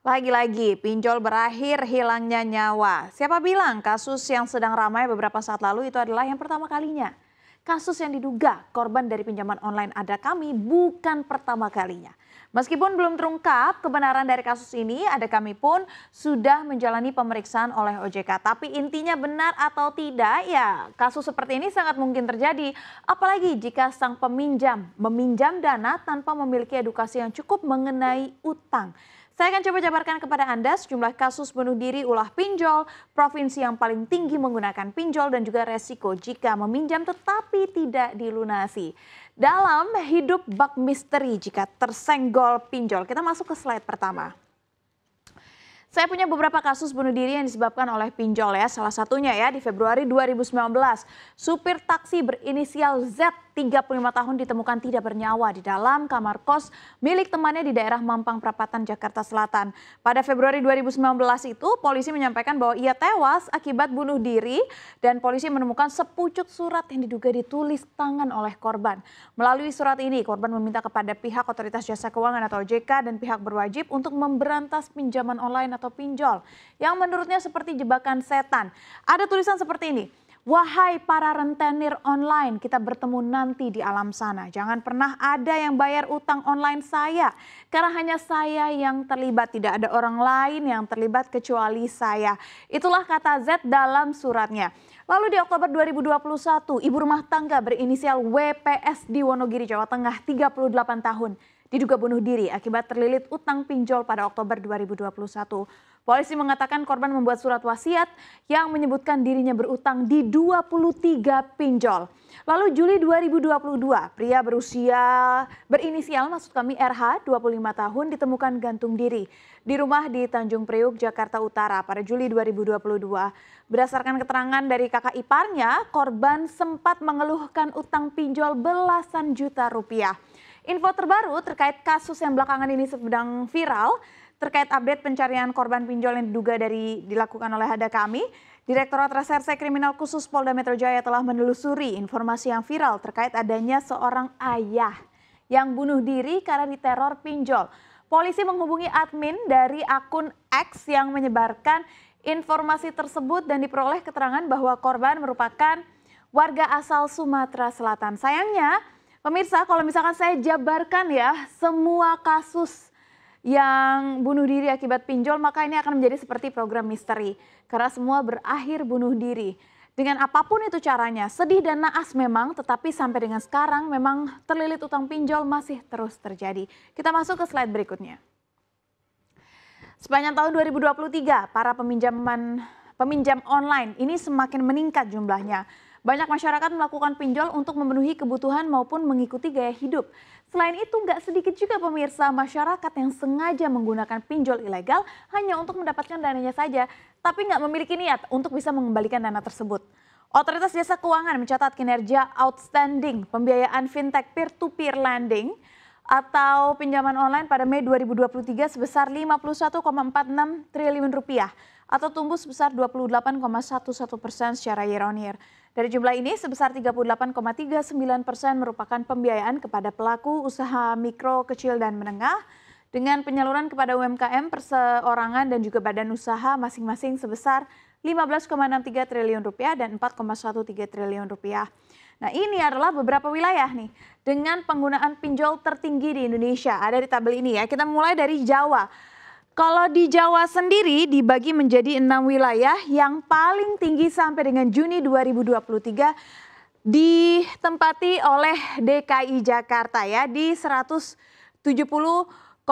Lagi-lagi, pinjol berakhir hilangnya nyawa. Siapa bilang kasus yang sedang ramai beberapa saat lalu itu adalah yang pertama kalinya? Kasus yang diduga korban dari pinjaman online ada kami bukan pertama kalinya. Meskipun belum terungkap kebenaran dari kasus ini, ada kami pun sudah menjalani pemeriksaan oleh OJK. Tapi intinya benar atau tidak, ya kasus seperti ini sangat mungkin terjadi. Apalagi jika sang peminjam meminjam dana tanpa memiliki edukasi yang cukup mengenai utang. Saya akan coba jabarkan kepada Anda sejumlah kasus bunuh diri ulah pinjol, provinsi yang paling tinggi menggunakan pinjol dan juga resiko jika meminjam tetapi tidak dilunasi. Dalam hidup bak misteri jika tersenggol pinjol. Kita masuk ke slide pertama. Saya punya beberapa kasus bunuh diri yang disebabkan oleh pinjol ya. Salah satunya ya di Februari 2019, supir taksi berinisial Z 35 tahun ditemukan tidak bernyawa di dalam kamar kos milik temannya di daerah Mampang Prapatan, Jakarta Selatan. Pada Februari 2019 itu, polisi menyampaikan bahwa ia tewas akibat bunuh diri dan polisi menemukan sepucuk surat yang diduga ditulis tangan oleh korban. Melalui surat ini, korban meminta kepada pihak Otoritas Jasa Keuangan atau OJK dan pihak berwajib untuk memberantas pinjaman online atau pinjol yang menurutnya seperti jebakan setan. Ada tulisan seperti ini, Wahai para rentenir online, kita bertemu nanti di alam sana. Jangan pernah ada yang bayar utang online saya. Karena hanya saya yang terlibat, tidak ada orang lain yang terlibat kecuali saya. Itulah kata Z dalam suratnya. Lalu di Oktober 2021, ibu rumah tangga berinisial WPS di Wonogiri, Jawa Tengah, 38 tahun diduga bunuh diri akibat terlilit utang pinjol pada Oktober 2021. Polisi mengatakan korban membuat surat wasiat yang menyebutkan dirinya berutang di 23 pinjol. Lalu Juli 2022, pria berusia berinisial maksud kami RH 25 tahun ditemukan gantung diri di rumah di Tanjung Priuk, Jakarta Utara pada Juli 2022. Berdasarkan keterangan dari kakak iparnya, korban sempat mengeluhkan utang pinjol belasan juta rupiah. Info terbaru terkait kasus yang belakangan ini sedang viral terkait update pencarian korban pinjol yang diduga dari dilakukan oleh ada kami. Direktorat Reserse Kriminal Khusus Polda Metro Jaya telah menelusuri informasi yang viral terkait adanya seorang ayah yang bunuh diri karena diteror pinjol. Polisi menghubungi admin dari akun X yang menyebarkan informasi tersebut dan diperoleh keterangan bahwa korban merupakan warga asal Sumatera Selatan. Sayangnya, Pemirsa, kalau misalkan saya jabarkan ya semua kasus yang bunuh diri akibat pinjol, maka ini akan menjadi seperti program misteri. Karena semua berakhir bunuh diri. Dengan apapun itu caranya, sedih dan naas memang, tetapi sampai dengan sekarang memang terlilit utang pinjol masih terus terjadi. Kita masuk ke slide berikutnya. Sepanjang tahun 2023, para peminjaman peminjam online ini semakin meningkat jumlahnya. Banyak masyarakat melakukan pinjol untuk memenuhi kebutuhan maupun mengikuti gaya hidup. Selain itu, nggak sedikit juga pemirsa masyarakat yang sengaja menggunakan pinjol ilegal hanya untuk mendapatkan dananya saja, tapi nggak memiliki niat untuk bisa mengembalikan dana tersebut. Otoritas Jasa Keuangan mencatat kinerja outstanding pembiayaan fintech peer-to-peer -peer lending atau pinjaman online pada Mei 2023 sebesar 51,46 triliun rupiah atau tumbuh sebesar 28,11 persen secara year on year. Dari jumlah ini sebesar 38,39 persen merupakan pembiayaan kepada pelaku usaha mikro, kecil, dan menengah dengan penyaluran kepada UMKM perseorangan dan juga badan usaha masing-masing sebesar 15,63 triliun rupiah dan 4,13 triliun rupiah. Nah ini adalah beberapa wilayah nih dengan penggunaan pinjol tertinggi di Indonesia. Ada di tabel ini ya. Kita mulai dari Jawa. Kalau di Jawa sendiri dibagi menjadi enam wilayah yang paling tinggi sampai dengan Juni 2023 ditempati oleh DKI Jakarta ya di 170,592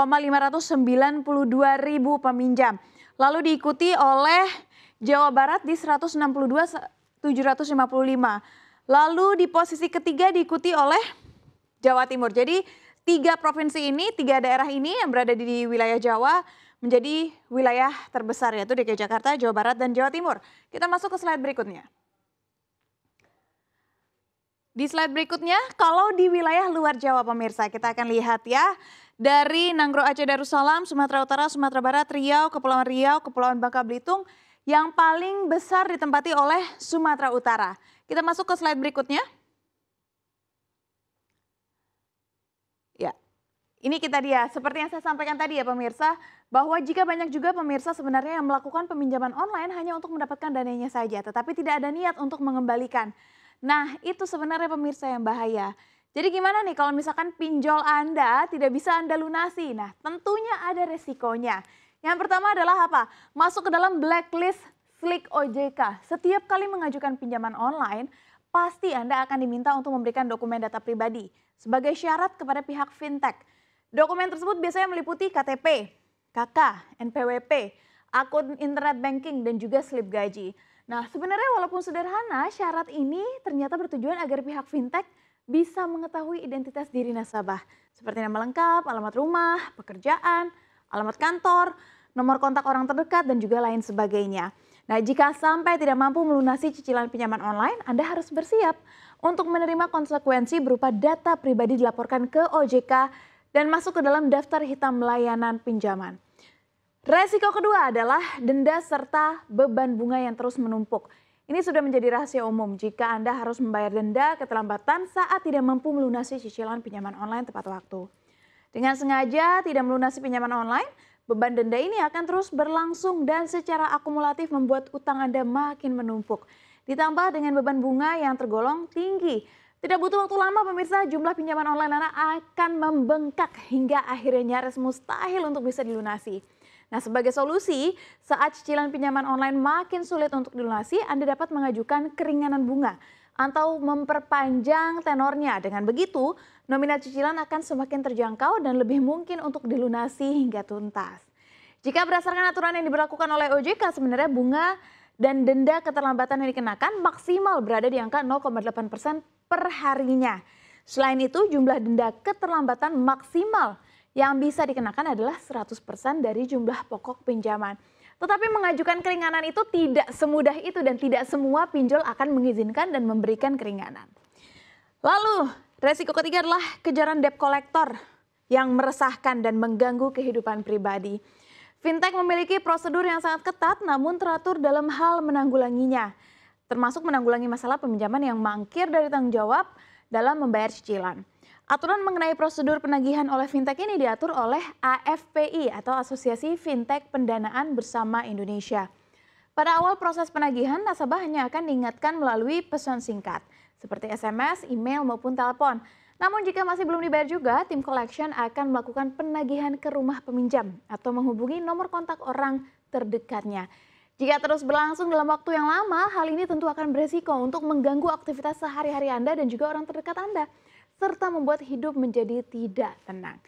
ribu peminjam. Lalu diikuti oleh Jawa Barat di puluh ribu. Lalu di posisi ketiga diikuti oleh Jawa Timur. Jadi tiga provinsi ini, tiga daerah ini yang berada di wilayah Jawa menjadi wilayah terbesar yaitu DKI Jakarta, Jawa Barat, dan Jawa Timur. Kita masuk ke slide berikutnya. Di slide berikutnya, kalau di wilayah luar Jawa pemirsa, kita akan lihat ya. Dari Nanggro Aceh Darussalam, Sumatera Utara, Sumatera Barat, Riau, Kepulauan Riau, Kepulauan Bangka Belitung, yang paling besar ditempati oleh Sumatera Utara. Kita masuk ke slide berikutnya. Ya, ini kita dia. Seperti yang saya sampaikan tadi ya pemirsa, bahwa jika banyak juga pemirsa sebenarnya yang melakukan peminjaman online hanya untuk mendapatkan dananya saja, tetapi tidak ada niat untuk mengembalikan. Nah, itu sebenarnya pemirsa yang bahaya. Jadi gimana nih kalau misalkan pinjol Anda tidak bisa Anda lunasi? Nah, tentunya ada resikonya. Yang pertama adalah apa? Masuk ke dalam blacklist Slick OJK. Setiap kali mengajukan pinjaman online, pasti Anda akan diminta untuk memberikan dokumen data pribadi sebagai syarat kepada pihak fintech. Dokumen tersebut biasanya meliputi KTP, KK, NPWP, akun internet banking, dan juga slip gaji. Nah, sebenarnya walaupun sederhana, syarat ini ternyata bertujuan agar pihak fintech bisa mengetahui identitas diri nasabah, seperti nama lengkap, alamat rumah, pekerjaan, alamat kantor, nomor kontak orang terdekat, dan juga lain sebagainya. Nah, jika sampai tidak mampu melunasi cicilan pinjaman online, Anda harus bersiap untuk menerima konsekuensi berupa data pribadi dilaporkan ke OJK dan masuk ke dalam daftar hitam layanan pinjaman. Resiko kedua adalah denda serta beban bunga yang terus menumpuk. Ini sudah menjadi rahasia umum jika Anda harus membayar denda keterlambatan saat tidak mampu melunasi cicilan pinjaman online tepat waktu. Dengan sengaja tidak melunasi pinjaman online, beban denda ini akan terus berlangsung dan secara akumulatif membuat utang Anda makin menumpuk. Ditambah dengan beban bunga yang tergolong tinggi. Tidak butuh waktu lama pemirsa, jumlah pinjaman online Anda akan membengkak hingga akhirnya nyaris mustahil untuk bisa dilunasi. Nah, sebagai solusi, saat cicilan pinjaman online makin sulit untuk dilunasi, Anda dapat mengajukan keringanan bunga atau memperpanjang tenornya. Dengan begitu, Nominal cicilan akan semakin terjangkau dan lebih mungkin untuk dilunasi hingga tuntas. Jika berdasarkan aturan yang diberlakukan oleh OJK, sebenarnya bunga dan denda keterlambatan yang dikenakan maksimal berada di angka 0,8 persen per harinya. Selain itu, jumlah denda keterlambatan maksimal yang bisa dikenakan adalah 100 persen dari jumlah pokok pinjaman. Tetapi mengajukan keringanan itu tidak semudah itu dan tidak semua pinjol akan mengizinkan dan memberikan keringanan. Lalu, Resiko ketiga adalah kejaran debt collector yang meresahkan dan mengganggu kehidupan pribadi. Fintech memiliki prosedur yang sangat ketat namun teratur dalam hal menanggulanginya, termasuk menanggulangi masalah peminjaman yang mangkir dari tanggung jawab dalam membayar cicilan. Aturan mengenai prosedur penagihan oleh fintech ini diatur oleh AFPI atau Asosiasi Fintech Pendanaan Bersama Indonesia. Pada awal proses penagihan, nasabah hanya akan diingatkan melalui pesan singkat – seperti SMS, email, maupun telepon. Namun jika masih belum dibayar juga, tim collection akan melakukan penagihan ke rumah peminjam atau menghubungi nomor kontak orang terdekatnya. Jika terus berlangsung dalam waktu yang lama, hal ini tentu akan beresiko untuk mengganggu aktivitas sehari-hari Anda dan juga orang terdekat Anda, serta membuat hidup menjadi tidak tenang.